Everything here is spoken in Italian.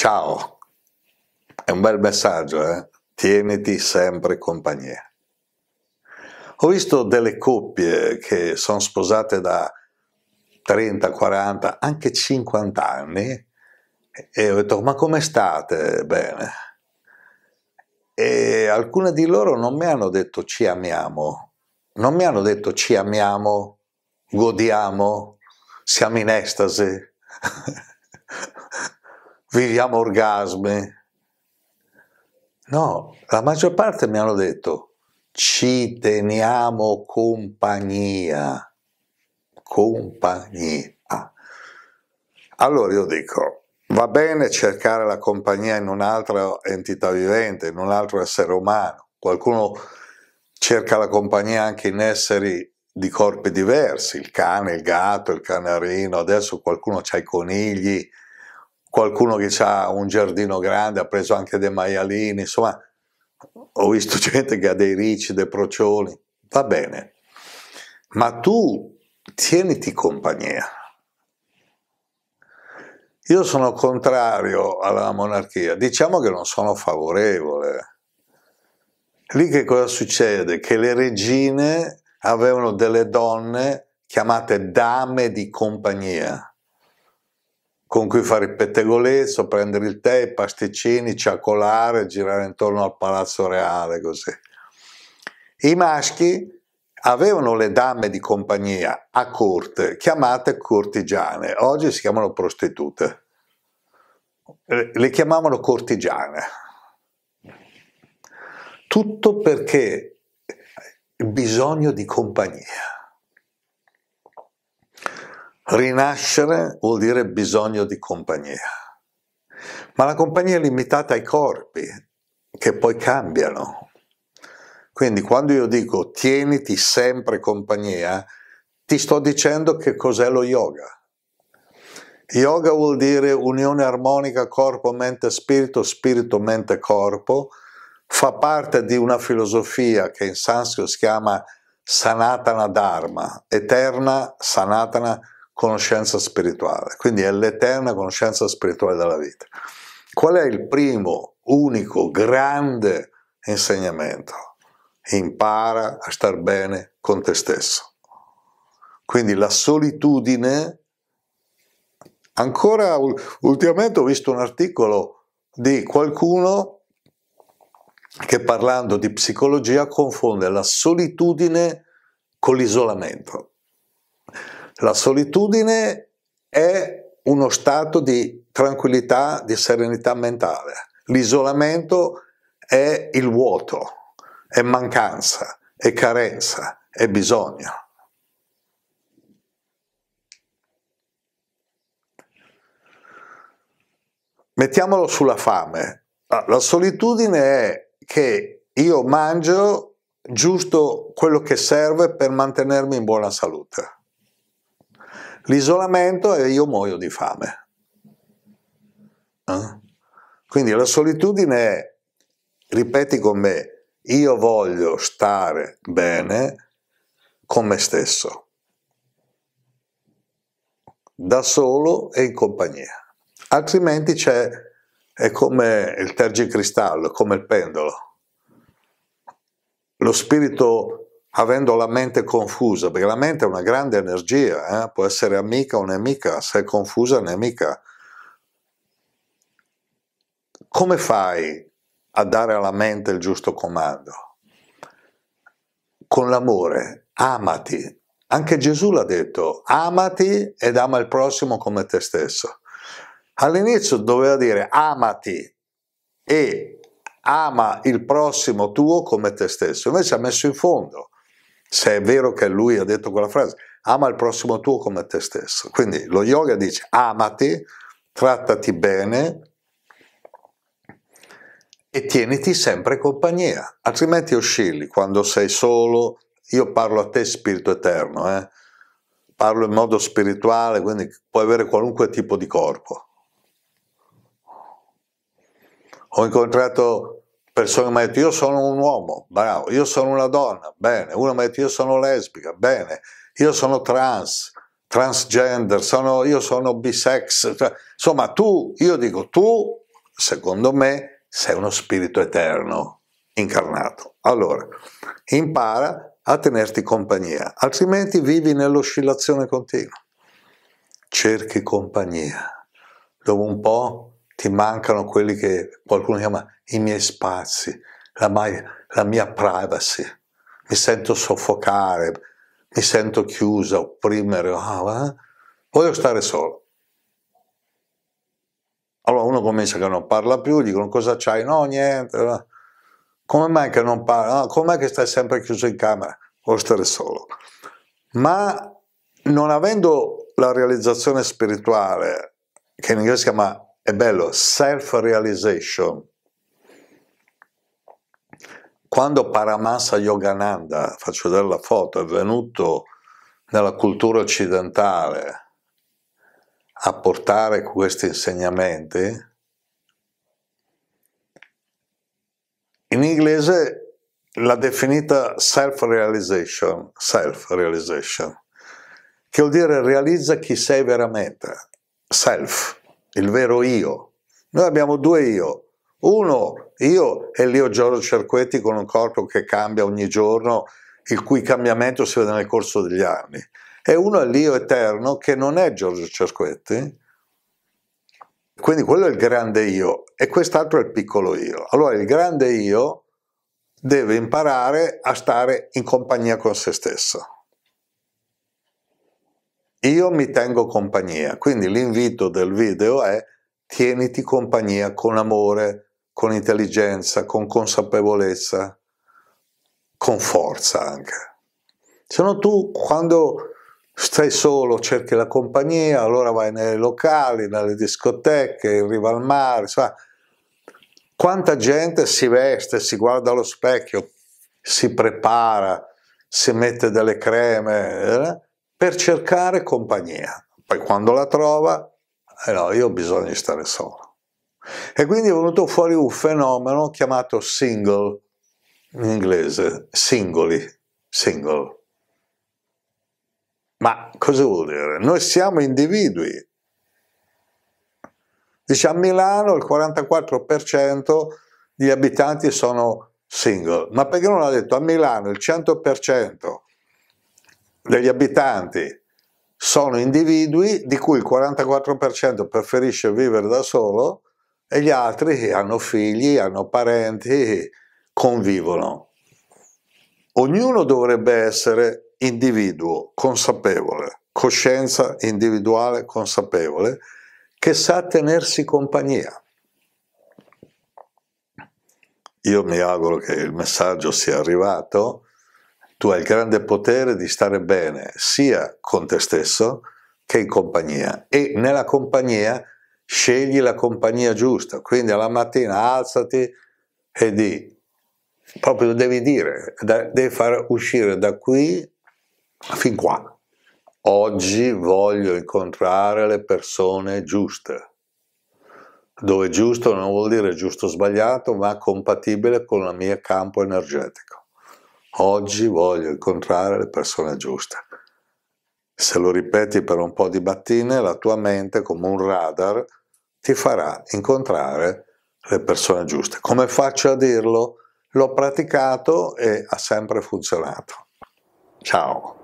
Ciao, è un bel messaggio, eh? Tieniti sempre compagnia. Ho visto delle coppie che sono sposate da 30, 40, anche 50 anni e ho detto ma come state? Bene. E alcune di loro non mi hanno detto ci amiamo, non mi hanno detto ci amiamo, godiamo, siamo in estasi. viviamo orgasmi. No, la maggior parte mi hanno detto ci teniamo compagnia, compagnia. Allora io dico, va bene cercare la compagnia in un'altra entità vivente, in un altro essere umano, qualcuno cerca la compagnia anche in esseri di corpi diversi, il cane, il gatto, il canarino, adesso qualcuno ha i conigli, qualcuno che ha un giardino grande, ha preso anche dei maialini, insomma ho visto gente che ha dei ricci, dei procioni, va bene, ma tu tieniti compagnia. Io sono contrario alla monarchia, diciamo che non sono favorevole. Lì che cosa succede? Che le regine avevano delle donne chiamate dame di compagnia con cui fare il pettegolezzo, prendere il tè, i pasticcini, ciacolare, girare intorno al palazzo reale così. I maschi avevano le dame di compagnia a corte, chiamate cortigiane, oggi si chiamano prostitute, le chiamavano cortigiane. Tutto perché il bisogno di compagnia. Rinascere vuol dire bisogno di compagnia, ma la compagnia è limitata ai corpi che poi cambiano. Quindi quando io dico tieniti sempre compagnia, ti sto dicendo che cos'è lo yoga. Yoga vuol dire unione armonica corpo-mente-spirito, spirito-mente-corpo, fa parte di una filosofia che in sanscrito si chiama Sanatana Dharma, eterna Sanatana Dharma conoscenza spirituale, quindi è l'eterna conoscenza spirituale della vita. Qual è il primo, unico, grande insegnamento? Impara a star bene con te stesso. Quindi la solitudine, ancora ultimamente ho visto un articolo di qualcuno che parlando di psicologia confonde la solitudine con l'isolamento la solitudine è uno stato di tranquillità, di serenità mentale. L'isolamento è il vuoto, è mancanza, è carenza, è bisogno. Mettiamolo sulla fame. Ah, la solitudine è che io mangio giusto quello che serve per mantenermi in buona salute L'isolamento e io muoio di fame. Eh? Quindi la solitudine è, ripeti con me, io voglio stare bene con me stesso, da solo e in compagnia. Altrimenti c'è, è come il tergicristallo, come il pendolo. Lo spirito avendo la mente confusa, perché la mente è una grande energia, eh? può essere amica o nemica, se è confusa è nemica. Come fai a dare alla mente il giusto comando? Con l'amore, amati. Anche Gesù l'ha detto, amati ed ama il prossimo come te stesso. All'inizio doveva dire amati e ama il prossimo tuo come te stesso, invece ha messo in fondo se è vero che lui ha detto quella frase, ama il prossimo tuo come te stesso. Quindi lo yoga dice amati, trattati bene e tieniti sempre compagnia, altrimenti oscilli quando sei solo. Io parlo a te spirito eterno, eh? parlo in modo spirituale, quindi puoi avere qualunque tipo di corpo. Ho incontrato persone mi ha detto io sono un uomo, bravo, io sono una donna, bene, uno mi ha detto io sono lesbica, bene, io sono trans, transgender, sono, io sono bisex, cioè, insomma tu, io dico tu, secondo me, sei uno spirito eterno, incarnato. Allora, impara a tenerti compagnia, altrimenti vivi nell'oscillazione continua. Cerchi compagnia. Dopo un po' ti mancano quelli che qualcuno chiama i miei spazi, la, mai, la mia privacy, mi sento soffocare, mi sento chiusa, opprimere, ah, eh? voglio stare solo. Allora uno comincia che non parla più, dicono cosa c'hai? No, niente. Come mai che non parla? Ah, no, com'è che stai sempre chiuso in camera? Voglio stare solo. Ma non avendo la realizzazione spirituale, che in inglese si chiama è bello, self-realization. Quando Paramahansa Yogananda, faccio vedere la foto, è venuto nella cultura occidentale a portare questi insegnamenti, in inglese l'ha definita self-realization, self-realization, che vuol dire realizza chi sei veramente, self il vero io. Noi abbiamo due io. Uno, io e Leo Giorgio Cerquetti con un corpo che cambia ogni giorno, il cui cambiamento si vede nel corso degli anni. E uno è l'io eterno che non è Giorgio Cerquetti. Quindi quello è il grande io e quest'altro è il piccolo io. Allora il grande io deve imparare a stare in compagnia con se stesso. Io mi tengo compagnia, quindi l'invito del video è tieniti compagnia con amore, con intelligenza, con consapevolezza, con forza anche. Se no tu quando stai solo, cerchi la compagnia, allora vai nei locali, nelle discoteche, in riva al mare, insomma, quanta gente si veste, si guarda allo specchio, si prepara, si mette delle creme, eh? per cercare compagnia. Poi quando la trova, eh no, io ho bisogno di stare solo. E quindi è venuto fuori un fenomeno chiamato single, in inglese, singoli, single. Ma cosa vuol dire? Noi siamo individui. Dice a Milano il 44% degli abitanti sono single, ma perché non ha detto a Milano il 100%? degli abitanti sono individui di cui il 44% preferisce vivere da solo e gli altri hanno figli, hanno parenti, convivono. Ognuno dovrebbe essere individuo consapevole, coscienza individuale consapevole, che sa tenersi compagnia. Io mi auguro che il messaggio sia arrivato tu hai il grande potere di stare bene sia con te stesso che in compagnia e nella compagnia scegli la compagnia giusta, quindi alla mattina alzati e di, proprio devi dire, devi far uscire da qui fin qua. Oggi voglio incontrare le persone giuste, dove giusto non vuol dire giusto o sbagliato, ma compatibile con il mio campo energetico. Oggi voglio incontrare le persone giuste. Se lo ripeti per un po' di mattine, la tua mente, come un radar, ti farà incontrare le persone giuste. Come faccio a dirlo? L'ho praticato e ha sempre funzionato. Ciao!